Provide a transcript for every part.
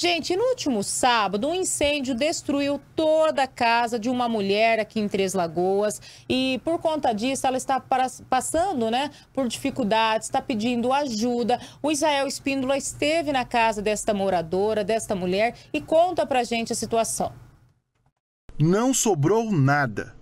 Gente, no último sábado, um incêndio destruiu toda a casa de uma mulher aqui em Três Lagoas e por conta disso ela está passando, né, por dificuldades, está pedindo ajuda. O Israel Espíndola esteve na casa desta moradora, desta mulher e conta pra gente a situação. Não sobrou nada.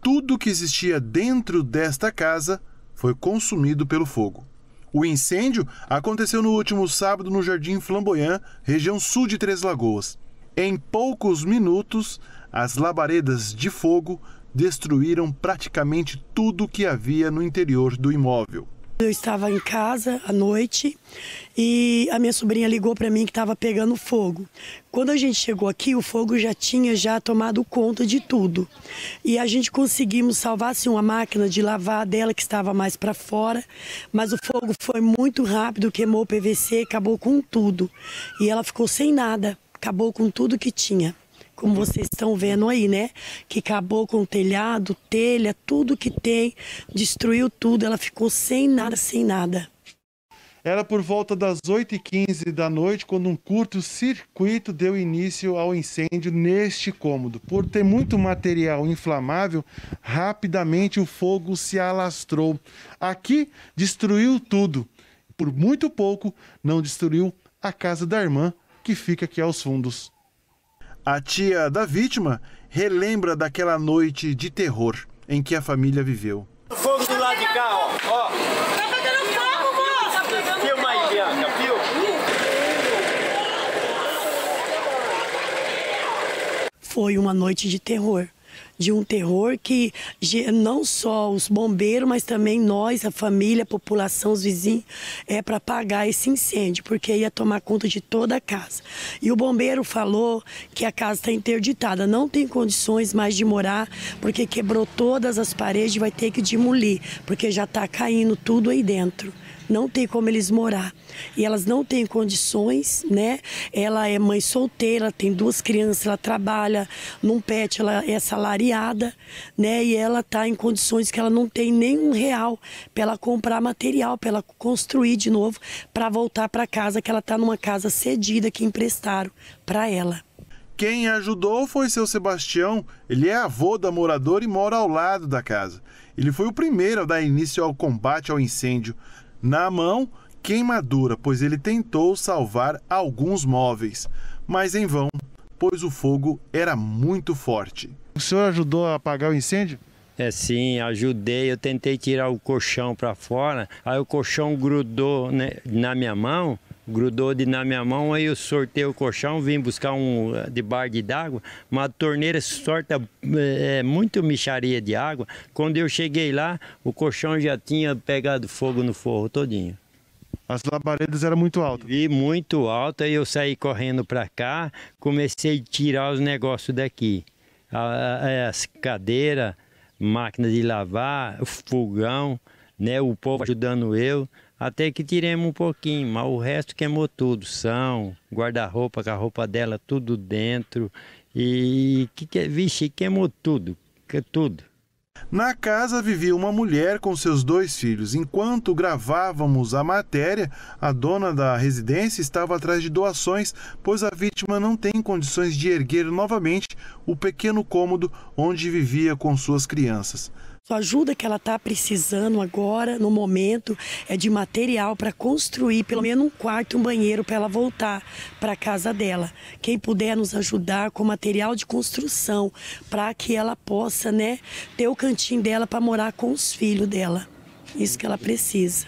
Tudo que existia dentro desta casa foi consumido pelo fogo. O incêndio aconteceu no último sábado no Jardim Flamboyant, região sul de Três Lagoas. Em poucos minutos, as labaredas de fogo destruíram praticamente tudo que havia no interior do imóvel. Eu estava em casa à noite e a minha sobrinha ligou para mim que estava pegando fogo. Quando a gente chegou aqui, o fogo já tinha já tomado conta de tudo. E a gente conseguimos salvar assim, uma máquina de lavar dela que estava mais para fora, mas o fogo foi muito rápido, queimou o PVC, acabou com tudo. E ela ficou sem nada, acabou com tudo que tinha como vocês estão vendo aí, né? Que acabou com o telhado, telha, tudo que tem, destruiu tudo, ela ficou sem nada, sem nada. Era por volta das 8h15 da noite quando um curto-circuito deu início ao incêndio neste cômodo. Por ter muito material inflamável, rapidamente o fogo se alastrou. Aqui destruiu tudo. Por muito pouco, não destruiu a casa da irmã, que fica aqui aos fundos. A tia da vítima relembra daquela noite de terror em que a família viveu. fogo do lado de cá, ó. ó. Tá Foi uma noite de terror de um terror que não só os bombeiros, mas também nós, a família, a população, os vizinhos, é para apagar esse incêndio, porque ia tomar conta de toda a casa. E o bombeiro falou que a casa está interditada, não tem condições mais de morar, porque quebrou todas as paredes, vai ter que demolir, porque já está caindo tudo aí dentro não tem como eles morar. E elas não têm condições, né? Ela é mãe solteira, tem duas crianças, ela trabalha num pet, ela é salariada, né? E ela está em condições que ela não tem nenhum real para ela comprar material, para ela construir de novo, para voltar para casa, que ela está numa casa cedida que emprestaram para ela. Quem ajudou foi seu Sebastião. Ele é avô da moradora e mora ao lado da casa. Ele foi o primeiro a dar início ao combate ao incêndio. Na mão, queimadura, pois ele tentou salvar alguns móveis, mas em vão, pois o fogo era muito forte. O senhor ajudou a apagar o incêndio? É sim, ajudei. Eu tentei tirar o colchão para fora, aí o colchão grudou né, na minha mão grudou de na minha mão, aí eu sortei o colchão, vim buscar um eh, de bar de d'água, uma torneira sorta é, muito micharia de água. Quando eu cheguei lá, o colchão já tinha pegado fogo no forro todinho. As labaredas eram muito altas. E muito alta, e eu saí correndo para cá, comecei a tirar os negócios daqui. As cadeiras, máquina de lavar, fogão, né? O povo ajudando eu. Até que tiremos um pouquinho, mas o resto queimou tudo. São, guarda-roupa, com a roupa dela, tudo dentro. E, que, que, é, vixe, queimou tudo, que, tudo. Na casa vivia uma mulher com seus dois filhos. Enquanto gravávamos a matéria, a dona da residência estava atrás de doações, pois a vítima não tem condições de erguer novamente o pequeno cômodo onde vivia com suas crianças. A ajuda que ela está precisando agora, no momento, é de material para construir pelo menos um quarto, um banheiro para ela voltar para a casa dela. Quem puder nos ajudar com material de construção para que ela possa, né, ter o cantinho dela para morar com os filhos dela. Isso que ela precisa.